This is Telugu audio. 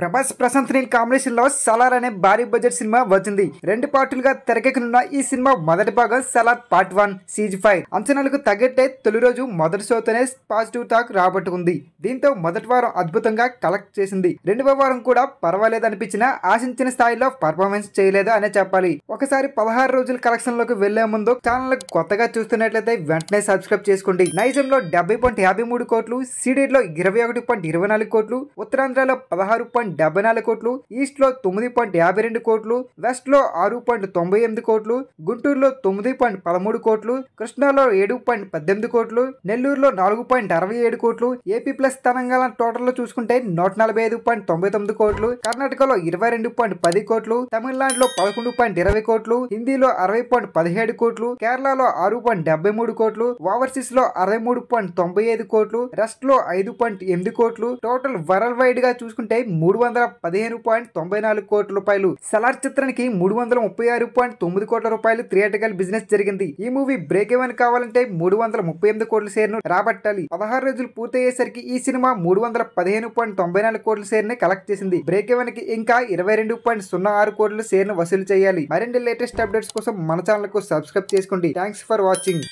ప్రభాస్ ప్రశాంత్ నీల్ కాంబినేషన్ లో సలార్ అనే భారీ బడ్జెట్ సినిమా వచ్చింది రెండు పార్టీలుగా తెరకెక్కనున్న ఈ సినిమా మొదటి భాగం Salaar part one ceasefire అంచనాలకు తగ్గట్టే తొలి రోజు మొదటి షోతోనే పాజిటివ్ టాక్ రాబట్టుకుంది దీంతో మొదటి వారం అద్భుతంగా కలెక్ట్ చేసింది రెండవ వారం కూడా పర్వాలేదు అనిపించినా ఆశించిన స్థాయిలో పర్ఫార్మెన్స్ చేయలేదు అనే చెప్పాలి ఒకసారి పదహారు రోజుల కలెక్షన్ లోకి వెళ్లే ముందు ఛానల్ కొత్తగా చూస్తున్నట్లయితే వెంటనే సబ్స్క్రైబ్ చేసుకోండి నైజంలో డెబ్బై పాయింట్ యాభై మూడు కోట్లు సిడీలో ఇరవై ఒకటి పాయింట్ ఇరవై నాలుగు కోట్లు ఉత్తరాంధ్రలో పదహారు పాయింట్ పాయింట్ డెబ్బై నాలుగు కోట్లు ఈస్ట్లో తొమ్మిది పాయింట్ యాభై రెండు కోట్లు వెస్ట్లో ఆరు పాయింట్ తొంభై ఎనిమిది కోట్లు గుంటూరులో తొమ్మిది పాయింట్ పదమూడు కోట్లు కృష్ణాలో ఏడు పాయింట్ పద్దెనిమిది కోట్లు నెల్లూరులో నాలుగు పాయింట్ అరవై ఏడు కోట్లు ఏపీ ప్లస్ తెలంగాణ టోటల్లో చూసుకుంటే నూట నలభై ఐదు పాయింట్ తొంభై తొమ్మిది కోట్లు కర్ణాటకలో ఇరవై రెండు పాయింట్ పది కోట్లు తమిళనాడులో పదకొండు పాయింట్ ఇరవై కోట్లు హిందీలో అరవై పాయింట్ పదిహేడు కోట్లు కేరళలో ఆరు పాయింట్ డెబ్బై మూడు కోట్లు ఓవర్సీస్ లో అరవై మూడు పాయింట్ తొంభై ఐదు కోట్లు రెస్ట్ లో ఐదు పాయింట్ ఎనిమిది కోట్లు టోటల్ వరల్డ్ వైడ్ గా చూసుకుంటే మూడు వందల పదిహేను పాయింట్ తొంభై నాలుగు కోట్ల రూపాయలు సలార్ చిత్రానికి మూడు వందల ముప్పై ఆరు పాయింట్ తొమ్మిది కోట్ల రూపాయలు థియేటికల్ బిజినెస్ జరిగింది ఈ మూవీ బ్రేక్ ఈవెన్ కావాలంటే మూడు వందల ముప్పై ఎనిమిది కోట్ల షేర్ను రాబట్టాలి పదహారు రోజులు పూర్తయ్యేసరికి ఈ సినిమా మూడు వందల పదిహేను పాయింట్ తొంభై నాలుగు కోట్ల షేర్ని కలెక్ట్ చేసింది బ్రేక్ ఈవెన్ కి ఇంకా ఇరవై రెండు పాయింట్ సున్నా ఆరు కోట్ల షేర్ను వసూలు చేయాలి మరిన్ని లేటెస్ట్ అప్డేట్స్ కోసం మన ఛానల్ కు సబ్స్క్రైబ్ చేసుకోండి థ్యాంక్స్ ఫర్ వాచింగ్